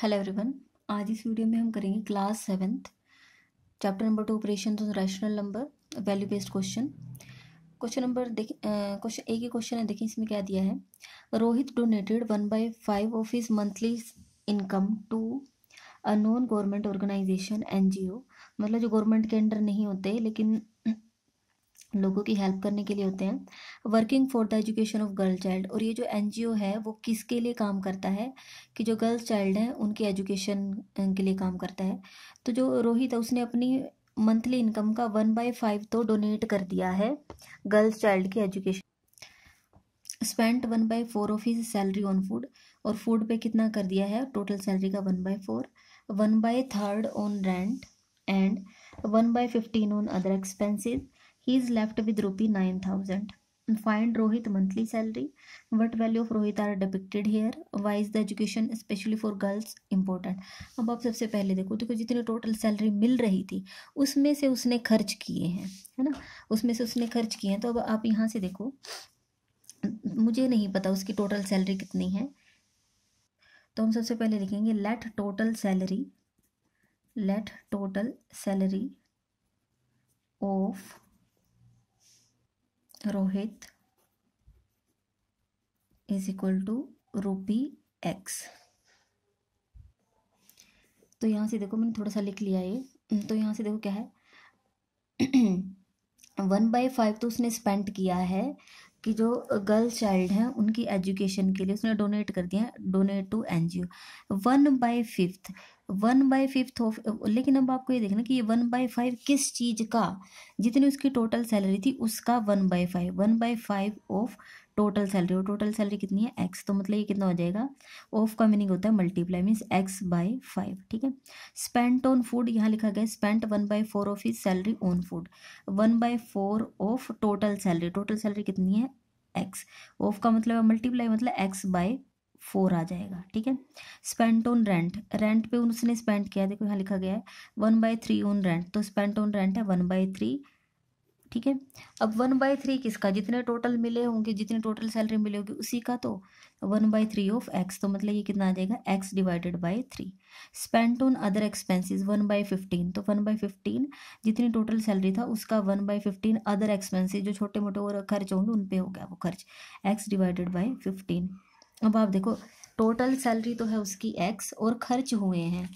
hello everyone आज इस video में हम करेंगे class seventh chapter number two operation on rational number value based question question number देख क्वेश्चन एक ही क्वेश्चन है देखिए इसमें क्या दिया है Rohit donated one by five of his monthly income to a non government organisation an मतलब जो गवर्नमेंट के अंडर नहीं होते लेकिन लोगों की हेल्प करने के लिए होते हैं working for the education of girl child और ये जो एन है वो किसके लिए काम करता है कि जो गर्ल्स चाइल्ड हैं उनके एजुकेशन के लिए काम करता है तो जो रोहित है उसने अपनी मंथली इनकम का वन बाई फाइव तो डोनेट कर दिया है गर्ल्स चाइल्ड की education spent one by four of his salary on food और फूड पे कितना कर दिया है टोटल सैलरी का one by four one by third on rent and one by fifteen on other expenses he is left with rupee 9000 find rohit monthly salary what value of rohit are depicted here why is the education especially for girls important अब आप सबसे पहले देखो देखो जितनी total salary मिल रही थी उसमें से उसने खर्च किए हैं है ना उसमें से उसने खर्च किए हैं तो अब आप यहाँ से देखो मुझे नहीं पता उसकी टोटल सैलरी कितनी है तो हम सबसे पहले लिखेंगे let total salary let total salary of Rohit is equal to rupee x तो यहाँ से देखो मैंने थोड़ा सा लिख लिया ये हम्म, तो यहाँ से देखो क्या है वन बाई फाइव तो उसने स्पेंड किया है कि जो गर्ल चाइल्ड हैं उनकी एजुकेशन के लिए उसने डोनेट कर दिया donate to N G O one by fifth one by fifth of लेकिन अब आपको ये देखना कि ये वन बाई फाइव किस चीज़ का जितनी उसकी टोटल सैलरी थी उसका one by five one by five of total salary और टोटल सैलरी कितनी है एक्स तो मतलब ये कितना हो जाएगा ऑफ का मीनिंग होता है multiply means x by five ठीक है स्पेंट ऑन फूड यहाँ लिखा गया spent one by four of his salary on food one by four of total salary total salary कितनी है एक्स ऑफ का मतलब मल्टीप्लाई मतलब एक्स बाई फोर आ जाएगा ठीक है स्पेंट ऑन रेंट रेंट पे उसने स्पेंड किया देखो यहाँ लिखा गया है one by three on rent तो स्पेंट ऑन रेंट है वन बाई थ्री ठीक है अब वन बाय थ्री किसका जितने टोटल मिले होंगे जितने टोटल सैलरी मिले होगी उसी का तो one by three of x तो मतलब ये कितना आ जाएगा x divided by three spent on other expenses one by fifteen तो वन बाई फिफ्टीन जितनी टोटल सैलरी था उसका one by fifteen other expenses जो छोटे मोटे और खर्च होंगे उन पर हो गया वो खर्च एक्स डिवाइडेड बाई फिफ्टीन अब आप देखो टोटल सैलरी तो है उसकी एक्स और खर्च हुए हैं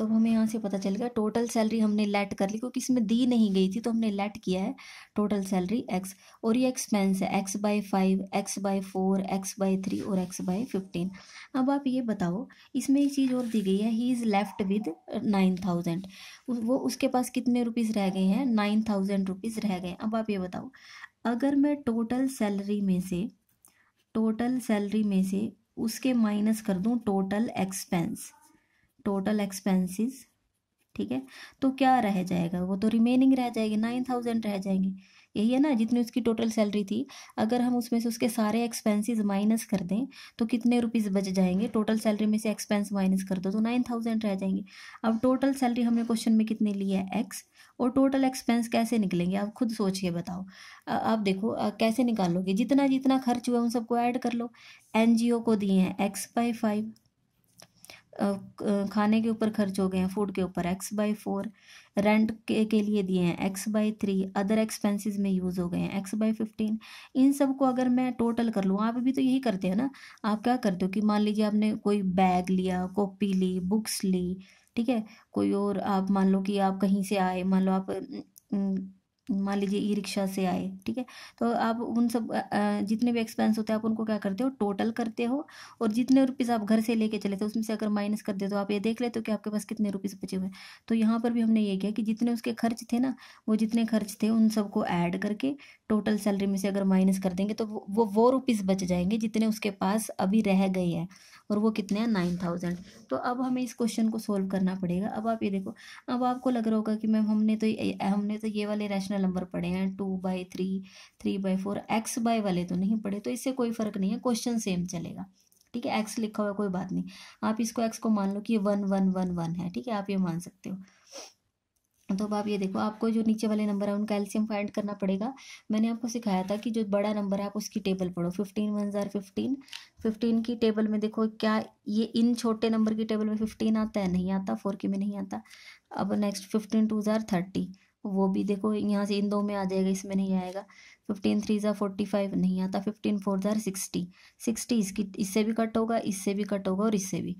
तो अब हमें यहाँ से पता चल गया टोटल सैलरी हमने लेट कर ली क्योंकि इसमें दी नहीं गई थी तो हमने लेट किया है टोटल सैलरी एक्स और ये एक्सपेंस है x by five x by four x by three और एक्स बाई फिफ्टीन अब आप ये बताओ इसमें एक चीज़ और दी गई है he is left with nine thousand वो उसके पास कितने रुपीज़ रह गए हैं नाइन थाउजेंड रुपीज़ रह गए अब आप ये बताओ अगर मैं टोटल सैलरी में से टोटल सैलरी में से उसके माइनस कर दूँ टोटल एक्सपेंस टोटल एक्सपेंसेस ठीक है तो क्या रह जाएगा वो तो रिमेनिंग रह जाएगी नाइन थाउजेंड रह जाएंगे यही है ना जितनी उसकी टोटल सैलरी थी अगर हम उसमें से उसके सारे एक्सपेंसेस माइनस कर दें तो कितने रुपीस बच जाएंगे टोटल सैलरी में से एक्सपेंस माइनस कर दो तो नाइन थाउजेंड रह जाएंगे अब टोटल सैलरी हमने क्वेश्चन में कितने ली है एक्स और टोटल एक्सपेंस कैसे निकलेंगे आप खुद सोच के बताओ आप देखो आ, कैसे निकालोगे जितना जितना खर्च हुआ उन सबको ऐड कर लो एन को दिए हैं एक्स बाई फाइव खाने के ऊपर खर्च हो गए हैं फूड के ऊपर एक्स बाई फोर रेंट के, के लिए दिए हैं x by three other expenses में यूज़ हो गए हैं एक्स बाई फिफ्टीन इन सब को अगर मैं टोटल कर लूँ आप भी तो यही करते हैं ना आप क्या करते हो कि मान लीजिए आपने कोई बैग लिया कॉपी ली बुक्स ली ठीक है कोई और आप मान लो कि आप कहीं से आए मान लो आप मान लीजिए ई रिक्शा से आए ठीक है तो आप उन सब जितने भी एक्सपेंस होते हैं आप उनको क्या करते हो टोटल करते हो और जितने रुपीज़ आप घर से लेके चले थे उसमें से अगर माइनस कर दे तो आप ये देख लेते हो कि आपके पास कितने रुपीज़ बचे हुए हैं तो यहाँ पर भी हमने ये किया कि जितने उसके खर्च थे ना वो जितने खर्च थे उन सबको ऐड करके टोटल सैलरी में से अगर माइनस कर देंगे तो वो वो रुपीज़ बच जाएंगे जितने उसके पास अभी रह गए हैं और वो कितने हैं नाइन थाउजेंड तो अब हमें इस क्वेश्चन को सोल्व करना पड़ेगा अब आप ये देखो अब आपको लग रहा होगा कि मैम हमने तो हमने तो ये वाले रैशनल नंबर पढ़े हैं two by three three by four x by वाले तो नहीं पढ़े तो इससे कोई फ़र्क नहीं है क्वेश्चन सेम चलेगा ठीक है एक्स लिखा हुआ कोई बात नहीं आप इसको एक्स को मान लो कि वन वन वन वन है ठीक है आप ये मान सकते हो तो अब आप ये देखो आपको जो नीचे वाले नंबर है उनका एल्सियम फाइंड करना पड़ेगा मैंने आपको सिखाया था कि जो बड़ा नंबर है आप उसकी टेबल पढ़ो fifteen one za fifteen fifteen की टेबल में देखो क्या ये इन छोटे नंबर की टेबल में फिफ्टीन आता है नहीं आता फोर की में नहीं आता अब next fifteen two za thirty वो भी देखो यहाँ से इन दो में आ जाएगा इसमें नहीं आएगा fifteen three za forty five नहीं आता fifteen four za sixty sixty इसकी इससे भी कट होगा इससे भी कट होगा और इससे भी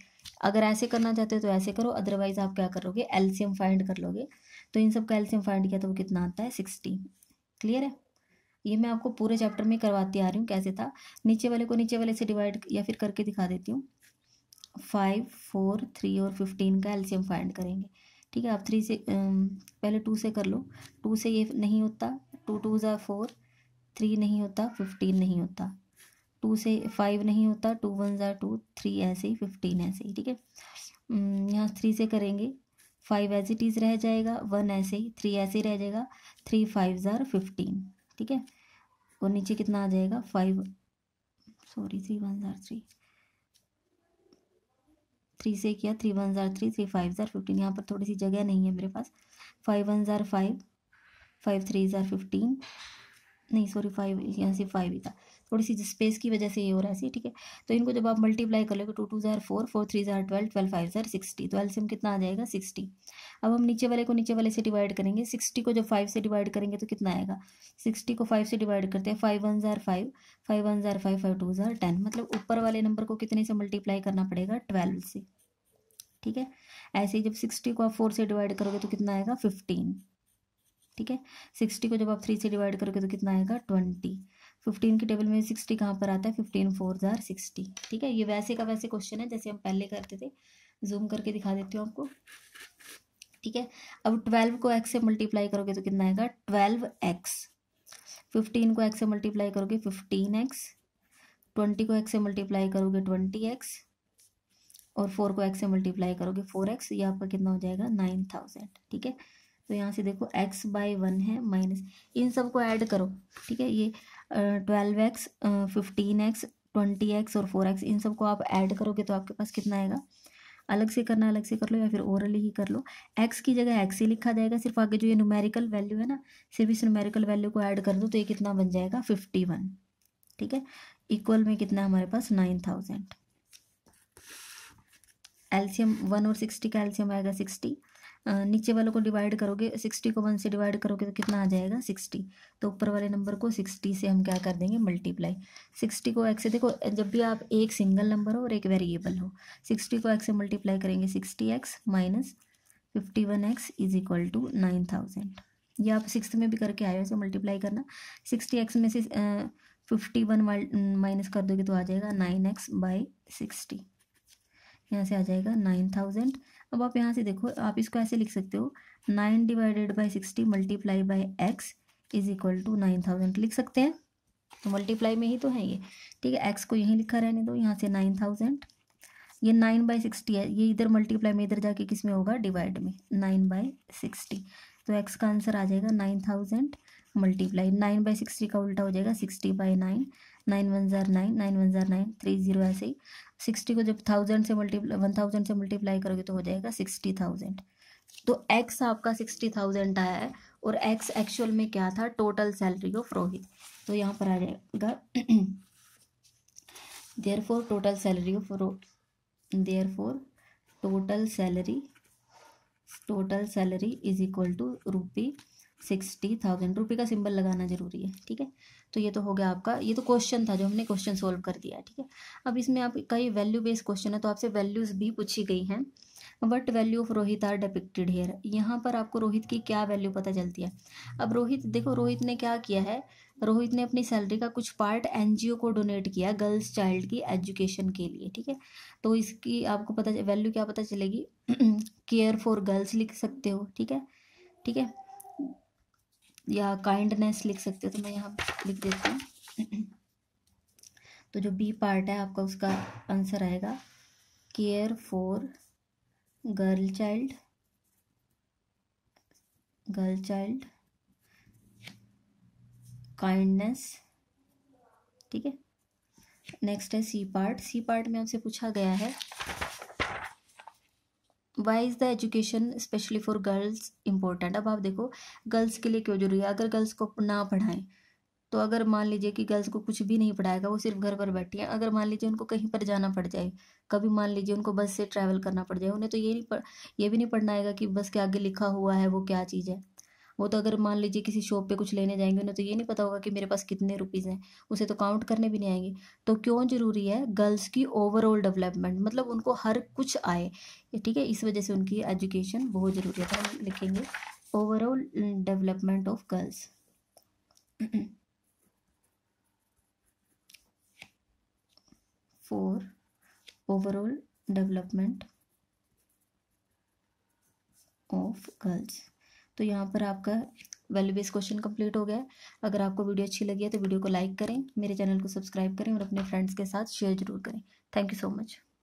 अगर ऐसे करना चाहते हो तो ऐसे करो अदरवाइज आप क्या करोगे एल्शियम फाइंड कर लोगे तो इन सब का एल्शियम फाइंड किया तो वो कितना आता है सिक्सटी क्लियर है ये मैं आपको पूरे चैप्टर में करवाती आ रही हूँ कैसे था नीचे वाले को नीचे वाले से डिवाइड या फिर करके दिखा देती हूँ फाइव फोर थ्री और फिफ्टीन का एल्शियम फाइंड करेंगे ठीक है आप थ्री से पहले टू से कर लो टू से ये नहीं होता two two za four three नहीं होता फिफ्टीन नहीं होता टू से फाइव नहीं होता two one za two three ऐसे ही फिफ्टीन ऐसे ही ठीक है हम्म, यहाँ थ्री से करेंगे फाइव एज इट इज़ रह जाएगा वन ऐसे ही थ्री ऐसे ही रह जाएगा थ्री फाइव ज़ार फिफ्टीन ठीक है और नीचे कितना आ जाएगा five sorry three one za three three से किया three one za three three five za fifteen यहाँ पर थोड़ी सी जगह नहीं है मेरे पास five one za five five three za fifteen नहीं सॉरी फाइव यहाँ से फाइव ही था थोड़ी सी स्पेस की वजह से ये हो रहा है ठीक है तो इनको जब आप मल्टीप्लाई कर लोगे two two za four four three za twelve twelve five za sixty तो एल्सियम कितना आ जाएगा सिक्सटी अब हम नीचे वाले को नीचे वाले से डिवाइड करेंगे सिक्सटी को जब फाइव से डिवाइड करेंगे तो कितना आएगा सिक्सटी को फाइव से डिवाइड करते हैं five one za five five one za five five two za ten मतलब ऊपर वाले नंबर को कितने से मल्टीप्लाई करना पड़ेगा ट्वेल्व से ठीक है ऐसे ही जब सिक्सटी को आप फोर से डिवाइड करोगे तो कितना आएगा फिफ्टीन ठीक है सिक्सटी को जब आप थ्री से डिवाइड करोगे तो कितना आएगा ट्वेंटी फिफ्टीन के टेबल में सिक्सटी कहाँ पर आता है फिफ्टीन फोर ज़ार सिक्सटी ठीक है ये वैसे का वैसे क्वेश्चन है जैसे हम पहले करते थे जूम करके दिखा देती हूँ आपको ठीक है अब ट्वेल्व को एक्स से मल्टीप्लाई करोगे तो कितना आएगा ट्वेल्व एक्स फिफ्टीन को एक्स से मल्टीप्लाई करोगे फिफ्टीन एक्स ट्वेंटी को एक्स से मल्टीप्लाई करोगे ट्वेंटी एक्स और फोर को एक्स से मल्टीप्लाई करोगे फोर एक्स ये आपका कितना हो जाएगा नाइन थाउजेंड ठीक है तो यहाँ से देखो एक्स बाई वन है माइनस इन सब को ऐड करो ठीक है ये twelve x fifteen x twenty x और फोर एक्स इन सब को आप ऐड करोगे तो आपके पास कितना आएगा अलग से करना अलग से कर लो या फिर ओरली ही कर लो एक्स की जगह एक्स ही लिखा जाएगा सिर्फ आगे जो ये न्यूमेरिकल वैल्यू है ना सिर्फ इस न्यूमेरिकल वैल्यू को ऐड कर दो तो ये कितना बन जाएगा फिफ्टी वन ठीक है इक्वल में कितना हमारे पास नाइन थाउजेंड एल्शियम वन और सिक्सटी का एल्शियम आएगा सिक्सटी नीचे वालों को डिवाइड करोगे सिक्सटी को वन से डिवाइड करोगे तो कितना आ जाएगा सिक्सटी तो ऊपर वाले नंबर को सिक्सटी से हम क्या कर देंगे मल्टीप्लाई सिक्सटी को एक्स से देखो जब भी आप एक सिंगल नंबर हो और एक वेरिएबल हो सिक्सटी को एक्स से मल्टीप्लाई करेंगे sixty x minus fifty one x is equal to nine thousand या आप सिक्स में भी करके आए हो मल्टीप्लाई करना सिक्सटी एक्स में से फिफ्टी वन माइनस कर दोगे तो आ जाएगा नाइन एक्स बाई सिक्सटी यहाँ से आ जाएगा नाइन थाउजेंड अब आप यहाँ से देखो आप इसको ऐसे लिख सकते हो nine divided by sixty multiply by x is equal to nine thousand लिख सकते हैं तो मल्टीप्लाई में ही तो है ये ठीक है एक्स को यहीं लिखा रहने दो यहाँ से नाइन थाउजेंड ये नाइन बाई सिक्सटी है ये इधर मल्टीप्लाई में इधर जाके किस में होगा डिवाइड में नाइन बाई सिक्सटी तो एक्स का आंसर आ जाएगा nine thousand multiply nine by sixty का उल्टा हो जाएगा sixty by nine nine one za nine nine one za nine three zero ऐसे ही सिक्सटी को जब थाउजेंड से मल्टीप्लाई वन थाउजेंड से मल्टीप्लाई करोगे तो हो जाएगा सिक्सटी थाउजेंड तो एक्स आपका सिक्सटी थाउजेंड आया है और एक्स एक्चुअल में क्या था टोटल सैलरी ऑफ रोहित तो यहाँ पर आ जाएगा therefore total salary of रो therefore total salary total salary is equal to rupee sixty thousand रुपये का सिंबल लगाना जरूरी है ठीक है तो ये तो हो गया आपका ये तो क्वेश्चन था जो हमने क्वेश्चन सोल्व कर दिया ठीक है अब इसमें आप कई वैल्यू बेस्ड क्वेश्चन है तो आपसे वैल्यूज़ भी पूछी गई हैं what value of Rohit are depicted here यहाँ पर आपको रोहित की क्या वैल्यू पता चलती है अब रोहित देखो रोहित ने क्या किया है रोहित ने अपनी सैलरी का कुछ पार्ट ओ को डोनेट किया गर्ल्स चाइल्ड की एजुकेशन के लिए ठीक है तो इसकी आपको पता वैल्यू क्या पता चलेगी केयर फॉर गर्ल्स लिख सकते हो ठीक है ठीक है या काइंडनेस लिख सकते हो तो मैं यहाँ लिख देती हूँ तो जो बी पार्ट है आपका उसका आंसर आएगा care for girl child girl child kindness ठीक है नेक्स्ट है सी पार्ट सी पार्ट में आपसे पूछा गया है why is the education specially for girls important अब आप देखो गर्ल्स के लिए क्यों जरूरी है अगर गर्ल्स को ना पढ़ाएं तो अगर मान लीजिए कि गर्ल्स को कुछ भी नहीं पढ़ाएगा वो सिर्फ घर पर बैठी है अगर मान लीजिए उनको कहीं पर जाना पड़ जाए कभी मान लीजिए उनको बस से ट्रैवल करना पड़ जाए उन्हें तो ये नहीं पढ़ ये भी नहीं पढ़ना आएगा कि बस के आगे लिखा हुआ है वो क्या चीज़ है वो तो अगर मान लीजिए किसी शॉप पे कुछ लेने जाएंगे उन्हें तो ये नहीं पता होगा कि मेरे पास कितने रुपीज़ हैं उसे तो काउंट करने भी नहीं आएंगे तो क्यों ज़रूरी है गर्ल्स की ओवरऑल डेवलपमेंट मतलब उनको हर कुछ आए ठीक है इस वजह से उनकी एजुकेशन बहुत ज़रूरी है हम लिखेंगे overall development of girls for overall development of girls तो यहाँ पर आपका वेल बेस क्वेश्चन कंप्लीट हो गया अगर आपको वीडियो अच्छी लगी है तो वीडियो को लाइक करें मेरे चैनल को सब्सक्राइब करें और अपने फ्रेंड्स के साथ शेयर जरूर करें थैंक यू सो मच